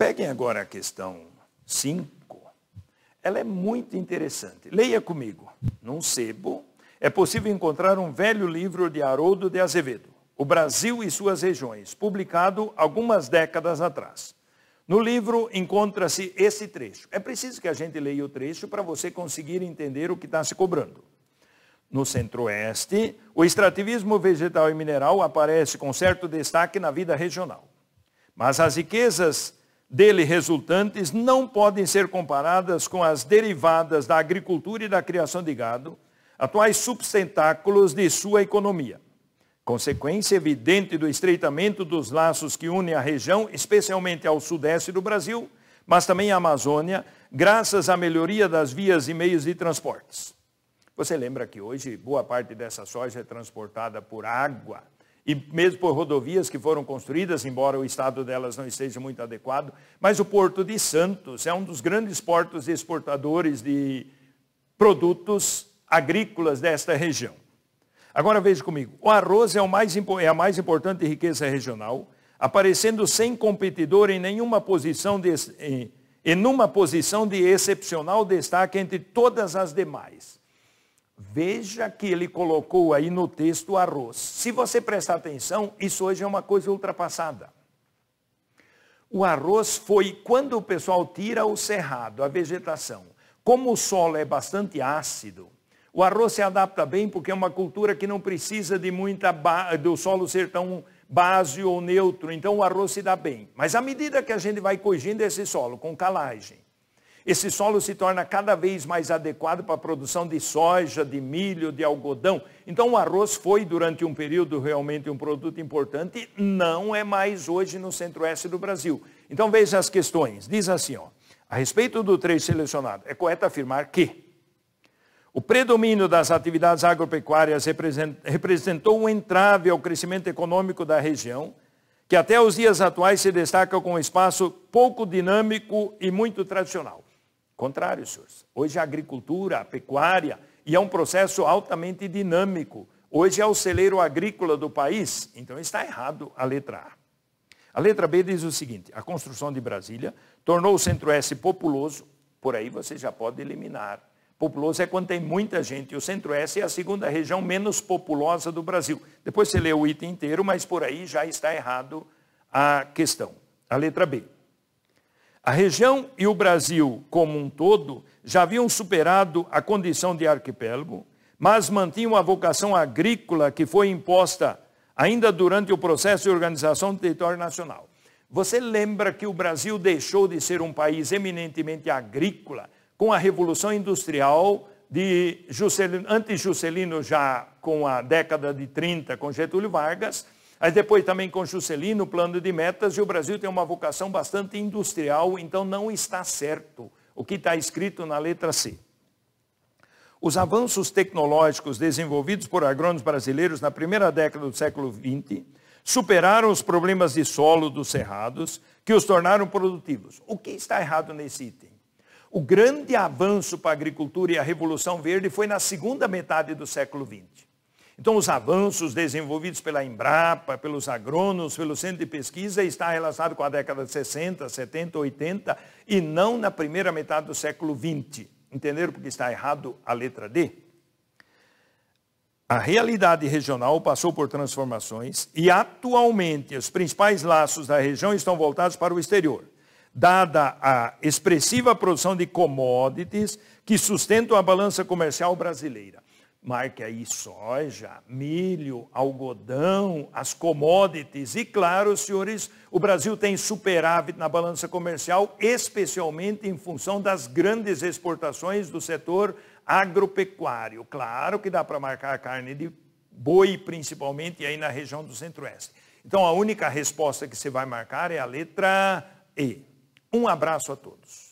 Peguem agora a questão 5. Ela é muito interessante. Leia comigo. Num sebo, é possível encontrar um velho livro de Haroldo de Azevedo, O Brasil e Suas Regiões, publicado algumas décadas atrás. No livro encontra-se esse trecho. É preciso que a gente leia o trecho para você conseguir entender o que está se cobrando. No centro-oeste, o extrativismo vegetal e mineral aparece com certo destaque na vida regional. Mas as riquezas dele resultantes não podem ser comparadas com as derivadas da agricultura e da criação de gado, atuais substentáculos de sua economia. Consequência evidente do estreitamento dos laços que unem a região, especialmente ao sudeste do Brasil, mas também à Amazônia, graças à melhoria das vias e meios de transportes. Você lembra que hoje boa parte dessa soja é transportada por água, e mesmo por rodovias que foram construídas, embora o estado delas não esteja muito adequado, mas o Porto de Santos é um dos grandes portos exportadores de produtos agrícolas desta região. Agora veja comigo, o arroz é, o mais, é a mais importante riqueza regional, aparecendo sem competidor em nenhuma posição de, em, em uma posição de excepcional destaque entre todas as demais. Veja que ele colocou aí no texto arroz. Se você prestar atenção, isso hoje é uma coisa ultrapassada. O arroz foi quando o pessoal tira o cerrado, a vegetação. Como o solo é bastante ácido, o arroz se adapta bem porque é uma cultura que não precisa de muita do solo ser tão base ou neutro, então o arroz se dá bem. Mas à medida que a gente vai corrigindo esse solo com calagem, esse solo se torna cada vez mais adequado para a produção de soja, de milho, de algodão. Então o arroz foi durante um período realmente um produto importante, não é mais hoje no centro-oeste do Brasil. Então veja as questões. Diz assim, ó, a respeito do trecho selecionado, é correto afirmar que o predomínio das atividades agropecuárias representou um entrave ao crescimento econômico da região, que até os dias atuais se destaca com um espaço pouco dinâmico e muito tradicional. Contrário, senhores. Hoje a agricultura, a pecuária, e é um processo altamente dinâmico. Hoje é o celeiro agrícola do país, então está errado a letra A. A letra B diz o seguinte: a construção de Brasília tornou o Centro-Oeste populoso, por aí você já pode eliminar. Populoso é quando tem muita gente. O Centro-Oeste é a segunda região menos populosa do Brasil. Depois você lê o item inteiro, mas por aí já está errado a questão. A letra B. A região e o Brasil como um todo já haviam superado a condição de arquipélago, mas mantinham a vocação agrícola que foi imposta ainda durante o processo de organização do território nacional. Você lembra que o Brasil deixou de ser um país eminentemente agrícola com a Revolução Industrial de Juscelino, antes Juscelino já com a década de 30, com Getúlio Vargas, Aí depois também com Juscelino, plano de metas, e o Brasil tem uma vocação bastante industrial, então não está certo o que está escrito na letra C. Os avanços tecnológicos desenvolvidos por agrônomos brasileiros na primeira década do século XX superaram os problemas de solo dos cerrados, que os tornaram produtivos. O que está errado nesse item? O grande avanço para a agricultura e a Revolução Verde foi na segunda metade do século XX. Então, os avanços desenvolvidos pela Embrapa, pelos agrônomos, pelo centro de pesquisa, está relacionado com a década de 60, 70, 80 e não na primeira metade do século 20. Entenderam porque está errado a letra D? A realidade regional passou por transformações e, atualmente, os principais laços da região estão voltados para o exterior dada a expressiva produção de commodities que sustentam a balança comercial brasileira. Marque aí soja, milho, algodão, as commodities. E claro, senhores, o Brasil tem superávit na balança comercial, especialmente em função das grandes exportações do setor agropecuário. Claro que dá para marcar carne de boi, principalmente, e aí na região do centro-oeste. Então, a única resposta que se vai marcar é a letra E. Um abraço a todos.